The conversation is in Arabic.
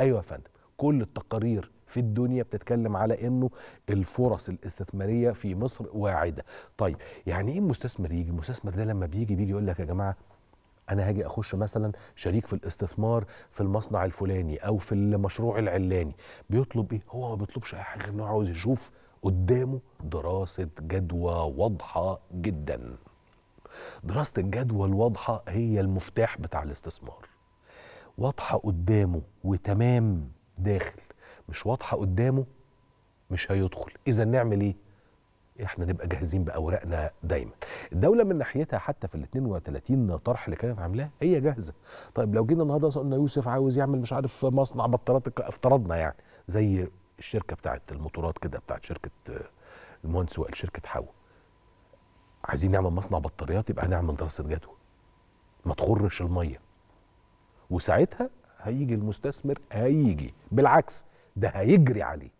ايوه يا فندم كل التقارير في الدنيا بتتكلم على انه الفرص الاستثماريه في مصر واعده طيب يعني ايه مستثمر يجي المستثمر ده لما بيجي بيجي يقول لك يا جماعه انا هاجي اخش مثلا شريك في الاستثمار في المصنع الفلاني او في المشروع العلاني بيطلب ايه هو ما بيطلبش اي حاجه غير انه عاوز يشوف قدامه دراسه جدوى واضحه جدا دراسه الجدوى الواضحه هي المفتاح بتاع الاستثمار واضحه قدامه وتمام داخل مش واضحه قدامه مش هيدخل اذا نعمل ايه احنا نبقى جاهزين باوراقنا دايما الدوله من ناحيتها حتى في ال 32 طرح اللي كانت عاملاه هي جاهزه طيب لو جينا النهارده قلنا يوسف عاوز يعمل مش عارف مصنع بطارات افترضنا يعني زي الشركه بتاعه الموتورات كده بتاعه شركه المهندس وائل شركه حاو عايزين نعمل مصنع بطاريات يبقى هنعمل دراسه جدوى ما تخرش الميه وساعتها هيجي المستثمر هيجي بالعكس ده هيجري عليه